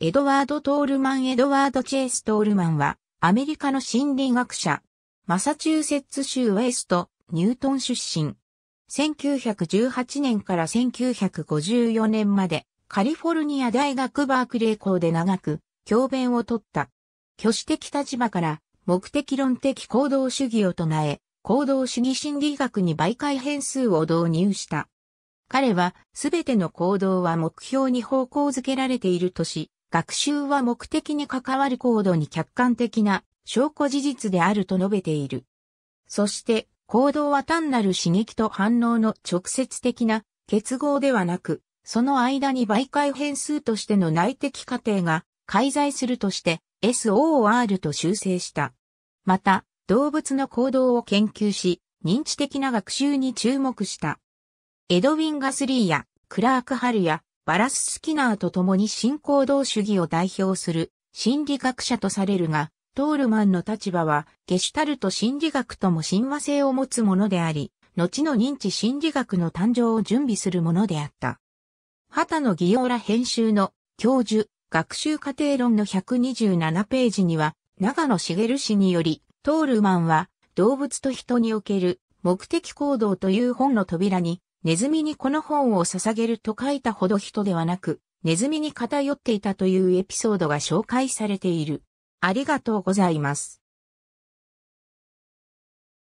エドワード・トールマン・エドワード・チェイス・トールマンは、アメリカの心理学者、マサチューセッツ州ウェイスト、ニュートン出身。1918年から1954年まで、カリフォルニア大学バークレー校で長く、教鞭を取った。挙手的立場から、目的論的行動主義を唱え、行動主義心理学に媒介変数を導入した。彼は、すべての行動は目標に方向づけられているとし、学習は目的に関わる行動に客観的な証拠事実であると述べている。そして、行動は単なる刺激と反応の直接的な結合ではなく、その間に媒介変数としての内的過程が介在するとして SOR と修正した。また、動物の行動を研究し、認知的な学習に注目した。エドウィン・ガスリーやクラーク・ハルやバラス・スキナーと共に新行動主義を代表する心理学者とされるが、トールマンの立場は、ゲシュタルト心理学とも親和性を持つものであり、後の認知心理学の誕生を準備するものであった。タ野ギオーラ編集の教授、学習過程論の127ページには、長野茂氏により、トールマンは動物と人における目的行動という本の扉にネズミにこの本を捧げると書いたほど人ではなく、ネズミに偏っていたというエピソードが紹介されている。ありがとうございます。